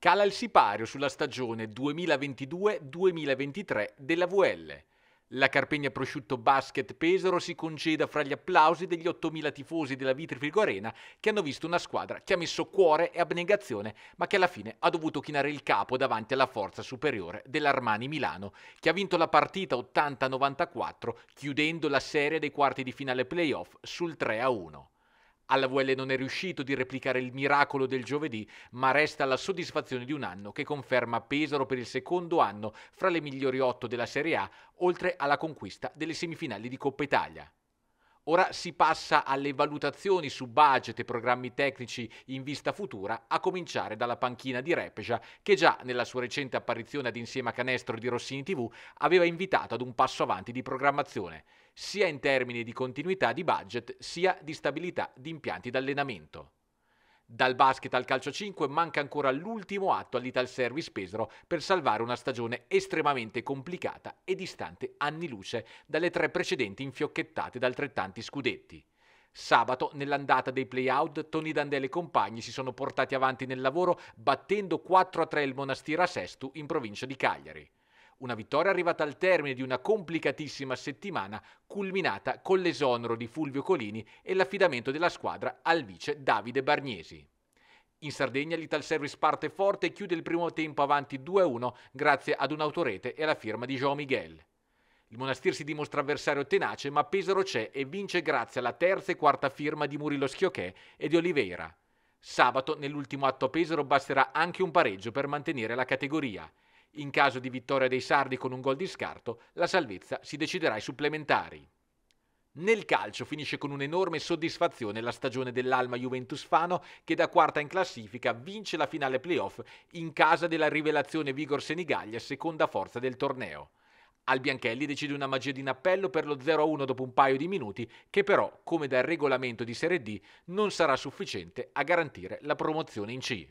Cala il sipario sulla stagione 2022-2023 della VL. La Carpegna Prosciutto Basket Pesaro si conceda fra gli applausi degli 8.000 tifosi della Vitrifico Arena che hanno visto una squadra che ha messo cuore e abnegazione, ma che alla fine ha dovuto chinare il capo davanti alla forza superiore dell'Armani Milano, che ha vinto la partita 80-94, chiudendo la serie dei quarti di finale playoff sul 3-1. Alla VL non è riuscito di replicare il miracolo del giovedì, ma resta la soddisfazione di un anno che conferma Pesaro per il secondo anno fra le migliori otto della Serie A, oltre alla conquista delle semifinali di Coppa Italia. Ora si passa alle valutazioni su budget e programmi tecnici in vista futura, a cominciare dalla panchina di Repeja, che già nella sua recente apparizione ad Insieme a Canestro di Rossini TV aveva invitato ad un passo avanti di programmazione, sia in termini di continuità di budget, sia di stabilità di impianti d'allenamento. Dal basket al calcio 5 manca ancora l'ultimo atto all'Ital Service Pesaro per salvare una stagione estremamente complicata e distante anni luce dalle tre precedenti infiocchettate da altrettanti scudetti. Sabato, nell'andata dei play-out, Tony Dandele e compagni si sono portati avanti nel lavoro battendo 4-3 il a Sestu in provincia di Cagliari. Una vittoria arrivata al termine di una complicatissima settimana, culminata con l'esonero di Fulvio Colini e l'affidamento della squadra al vice Davide Barniesi. In Sardegna l'Ital Service parte forte e chiude il primo tempo avanti 2-1 grazie ad un'autorete e alla firma di João Miguel. Il Monastir si dimostra avversario tenace, ma Pesaro c'è e vince grazie alla terza e quarta firma di Murillo Schiochè e di Oliveira. Sabato, nell'ultimo atto a Pesaro, basterà anche un pareggio per mantenere la categoria. In caso di vittoria dei Sardi con un gol di scarto, la salvezza si deciderà ai supplementari. Nel calcio finisce con un'enorme soddisfazione la stagione dell'Alma Juventus Fano che da quarta in classifica vince la finale playoff in casa della rivelazione Vigor Senigallia, seconda forza del torneo. Al Bianchelli decide una magia di appello per lo 0-1 dopo un paio di minuti che però, come dal regolamento di Serie D, non sarà sufficiente a garantire la promozione in C.